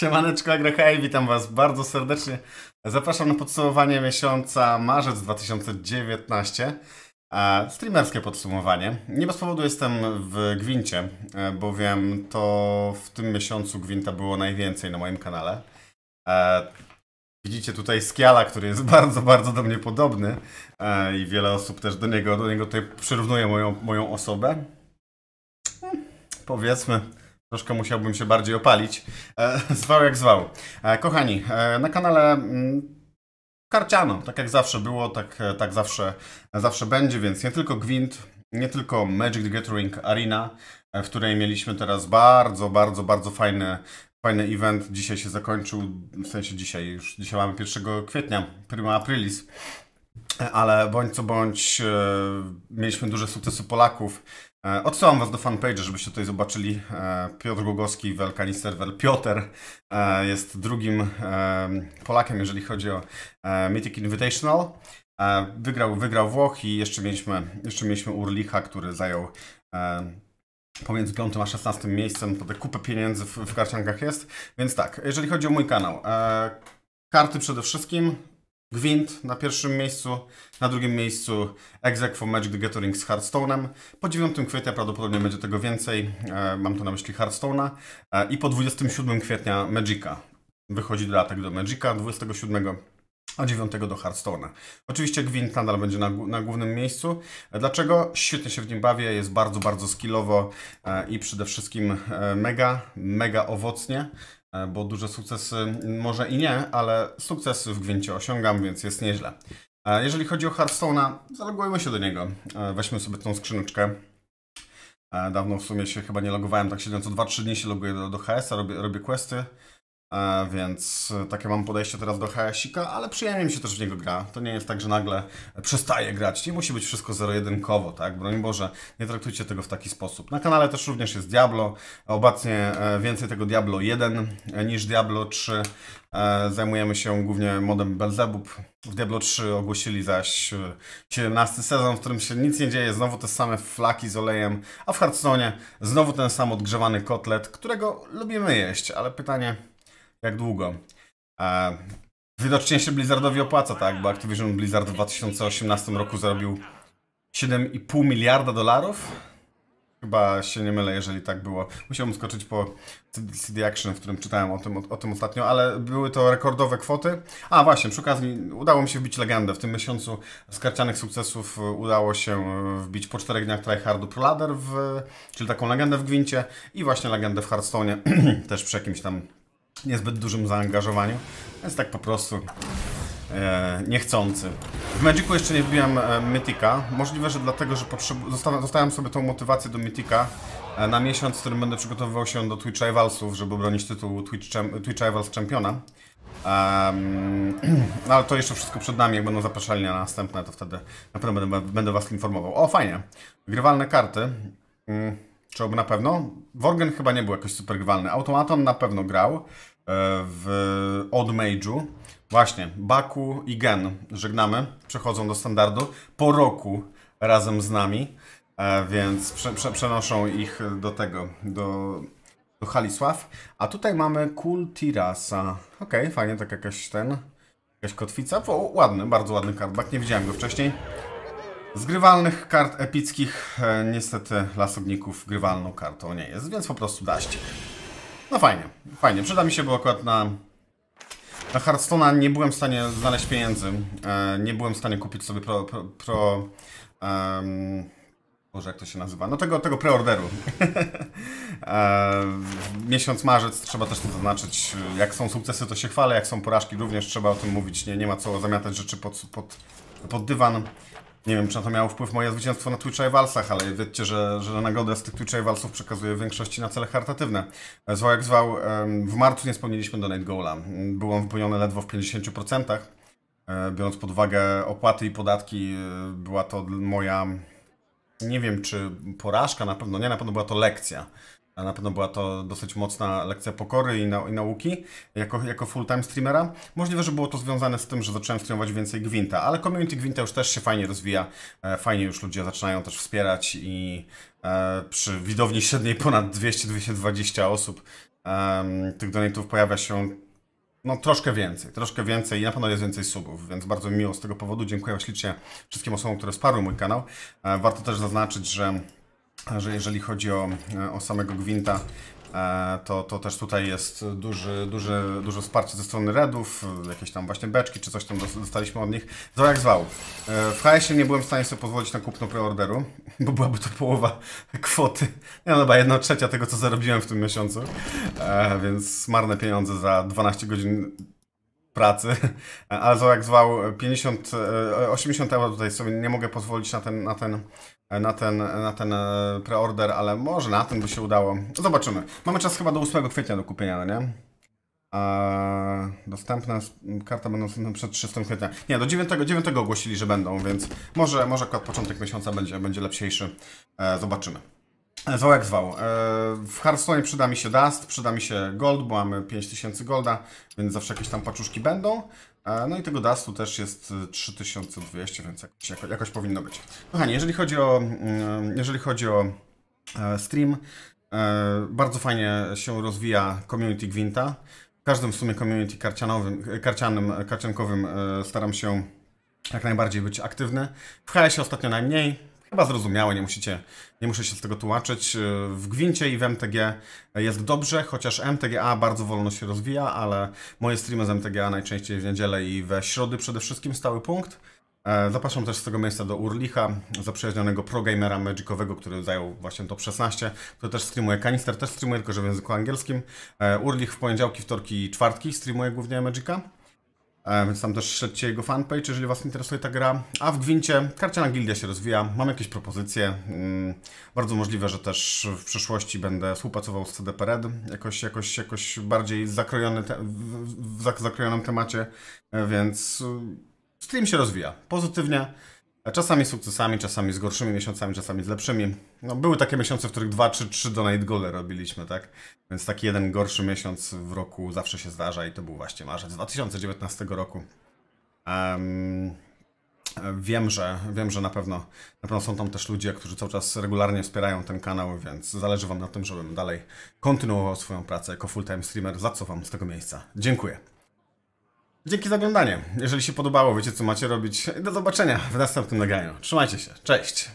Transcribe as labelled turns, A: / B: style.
A: Siemaneczko AgroHej, witam Was bardzo serdecznie. Zapraszam na podsumowanie miesiąca marzec 2019. E, streamerskie podsumowanie. Nie bez powodu jestem w Gwincie, e, bowiem to w tym miesiącu Gwinta było najwięcej na moim kanale. E, widzicie tutaj Skiala, który jest bardzo, bardzo do mnie podobny i wiele osób też do niego, do niego tutaj przyrównuje moją, moją osobę. Hmm, powiedzmy, Troszkę musiałbym się bardziej opalić. E, zwał jak zwał. E, kochani, e, na kanale mm, karciano. Tak jak zawsze było, tak, tak zawsze, zawsze będzie, więc nie tylko Gwint, nie tylko Magic the Gathering Arena, w której mieliśmy teraz bardzo, bardzo, bardzo fajny, fajny event. Dzisiaj się zakończył, w sensie dzisiaj, już dzisiaj mamy 1 kwietnia, prima aprilis. Ale bądź co bądź, mieliśmy duże sukcesy Polaków E, odsyłam Was do fanpage, żebyście tutaj zobaczyli. E, Piotr Gogowski, Welkani Server. Piotr e, jest drugim Polakiem, jeżeli chodzi o Mythic Invitational. Wygrał, wygrał Włoch i jeszcze mieliśmy, jeszcze mieliśmy Urlicha, który zajął pomiędzy 5 a 16 miejscem. Tutaj kupę pieniędzy w, w karciankach jest. Więc tak, jeżeli chodzi o mój kanał. Karty przede wszystkim, Gwint na pierwszym miejscu, na drugim miejscu Exec for Magic the Gathering z Hearthstone'em. Po 9 kwietnia prawdopodobnie będzie tego więcej, e, mam tu na myśli Hearthstone'a. E, I po 27 kwietnia Magica. Wychodzi dodatek do Magica, 27 a 9 do Hearthstone'a. Oczywiście Gwint nadal będzie na, na, głównym miejscu. E, dlaczego? Świetnie się w nim bawię, jest bardzo, bardzo skillowo e, i przede wszystkim e, mega, mega owocnie. E, bo duże sukcesy może i nie, ale sukcesy w Gwincie osiągam, więc jest nieźle. E, jeżeli chodzi o Hearthstone'a, zalogujmy się do niego. E, weźmy sobie tą skrzyneczkę. Dawno w sumie się chyba nie logowałem, tak średnio co 2-3 dni się loguję do, do HS-a, robię, robię questy. E, więc e, takie mam podejście teraz do Hayasika, ale przyjemnie mi się też w niego gra. To nie jest tak, że nagle przestaje grać. Nie musi być wszystko zero-jedynkowo, tak? Broń Boże, nie traktujcie tego w taki sposób. Na kanale też również jest Diablo. Obecnie e, więcej tego Diablo 1 niż Diablo 3. zajmujemy się głównie modem Belzebub. W Diablo 3 ogłosili zaś 17 sezon, w którym się nic nie dzieje. Znowu te same flaki z olejem, a w Hearthstone znowu ten sam odgrzewany kotlet, którego lubimy jeść, ale pytanie jak długo? E, widocznie się Blizzardowi opłaca, tak? Bo Activision Blizzard w 2018 roku zarobił 7,5 miliarda dolarów. Chyba się nie mylę, jeżeli tak było. Musiałem skoczyć po CD Action, w którym czytałem o tym, o, o tym ostatnio, ale były to rekordowe kwoty. A właśnie, przy okazji udało mi się wbić legendę. W tym miesiącu skarcianych sukcesów udało się wbić po czterech dniach tryhardu Pro Ladder, w, czyli taką legendę w Gwincie i właśnie legendę w Hearthstone, też przy jakimś tam niezbyt dużym zaangażowaniu. Jest tak po prostu e, niechcący. W Magicu jeszcze nie wbiłem e, Mythika. Możliwe, że dlatego, że zostałem sobie tą motywację do Mythika e, na miesiąc, w którym będę przygotowywał się do Twitch Rivalsów, żeby bronić tytułu Twitch, Twitch Rivals Championa. Um, no ale to jeszcze wszystko przed nami, jak będą zapraszali na następne, to wtedy na pewno będę, będę Was informował. O, fajnie. Grywalne karty. Mm. Czołg na pewno? Worgen chyba nie był jakoś super grywalny. Automaton na pewno grał e, w Odd Mage'u. Właśnie, Baku i Gen żegnamy, przechodzą do standardu po roku razem z nami, e, więc prze, prze, przenoszą ich do tego, do, do Halisław. A tutaj mamy Kultirasa. Okej, okay, fajnie, tak jakaś ten, jakaś kotwica. O, ładny, bardzo ładny cardback, nie widziałem go wcześniej. Z grywalnych kart epickich e, niestety lasowników grywalną kartą nie jest, więc po prostu daście. No fajnie, fajnie. Przyda mi się, bo akurat na, na Hearthstone'a nie byłem w stanie znaleźć pieniędzy. E, nie byłem w stanie kupić sobie pro... pro, pro um, Boże, jak to się nazywa? No tego, tego preorderu. e, miesiąc marzec, trzeba też to zaznaczyć. Jak są sukcesy, to się chwalę, jak są porażki, również trzeba o tym mówić. Nie, nie ma co zamiatać rzeczy pod, pod, pod dywan. Nie wiem, czy na to miało wpływ moje zwycięstwo na Twitch walsach, ale wiecie, że, że nagodę z tych Twitch walsów przekazuję w większości na cele charytatywne. Zwał jak zwał, w marcu nie spełniliśmy donate goala. Był on wypełniony ledwo w 50%. E, biorąc pod uwagę opłaty i podatki, e, była to moja, nie wiem czy porażka, na pewno nie, na pewno była to lekcja a na pewno była to dosyć mocna lekcja pokory i, nau i nauki jako, jako full-time streamera. Możliwe, że było to związane z tym, że zacząłem streamować więcej Gwinta, ale community Gwinta już też się fajnie rozwija, e, fajnie już ludzie zaczynają też wspierać i e, przy widowni średniej ponad 200-220 osób e, tych donatów pojawia się no troszkę więcej, troszkę więcej i na pewno jest więcej subów, więc bardzo mi miło z tego powodu. Dziękuję ślicznie wszystkim osobom, które sparły mój kanał. E, warto też zaznaczyć, że że jeżeli chodzi o, e, o samego Gwinta, e, to, to też tutaj jest duży, duży, duże wsparcie ze strony Redów, jakieś tam właśnie beczki czy coś tam dostaliśmy od nich. To jak zwał. E, w hs nie byłem w stanie sobie pozwolić na kupno preorderu, bo byłaby to połowa kwoty. Nie, no chyba jedna trzecia tego, co zarobiłem w tym miesiącu. Więc marne pieniądze za 12 godzin pracy, albo jak zwał 50, 80 e, euro tutaj sobie nie mogę pozwolić na ten, na ten, na ten, na ten e, preorder, ale może na ten by się udało. Zobaczymy. Mamy czas chyba do 8 kwietnia do kupienia, no nie? A dostępne, karta będą dostępne przed 30 kwietnia. Nie, do 9, 9 ogłosili, że będą, więc może, może akurat początek miesiąca będzie, będzie lepsiejszy. E, zobaczymy. Eee, Zołek zwał. Eee, w Hearthstone przyda mi się Dust, przyda mi się Gold, bo mamy 5000 Golda, więc zawsze jakieś tam paczuszki będą. Eee, no i tego Dustu też jest 3200, e, więc jakoś, jakoś powinno być. Kochani, jeżeli chodzi o, mm, jeżeli chodzi o e, stream, e, bardzo fajnie się rozwija community Gwinta. W każdym w sumie community karcianowym, karcianym, karciankowym staram się jak najbardziej być aktywny. W się ostatnio najmniej, Chyba zrozumiałe, nie musicie, nie muszę się z tego tłumaczyć. E, w Gwincie i w MTG jest dobrze, chociaż MTGA bardzo wolno się rozwija, ale moje streamy z MTGA najczęściej w niedzielę i we środy przede wszystkim stały punkt. E, zapraszam też z tego miejsca do Urlicha, zaprzyjaźnionego progamera magicowego, który zajął właśnie to 16, To też streamuje Kanister, też streamuje, tylko że w języku angielskim. E, Urlich w poniedziałki, wtorki i czwartki streamuje głównie Magica. E, więc tam też śledźcie jego fanpage, jeżeli Was interesuje ta gra. A w Gwincie karciana gildia się rozwija, mam jakieś propozycje. Mm, bardzo możliwe, że też w przyszłości będę współpracował z CDP Red, jakoś, jakoś, jakoś bardziej zakrojony te, w, w zakrojonym temacie, e, więc y, stream się rozwija pozytywnie. Czasami z sukcesami, czasami z gorszymi miesiącami, czasami z lepszymi. No, były takie miesiące, w których 2 czy 3 donate gole robiliśmy, tak? Więc taki jeden gorszy miesiąc w roku zawsze się zdarza i to był właśnie marzec 2019 roku. Um, wiem, że, wiem, że na pewno, na pewno są tam też ludzie, którzy cały czas regularnie wspierają ten kanał, więc zależy Wam na tym, żebym dalej kontynuował swoją pracę jako full-time streamer, za co Wam z tego miejsca dziękuję. Dzięki za oglądanie. Jeżeli się podobało, wiecie co macie robić. Do zobaczenia w następnym nagraniu. Trzymajcie się. Cześć.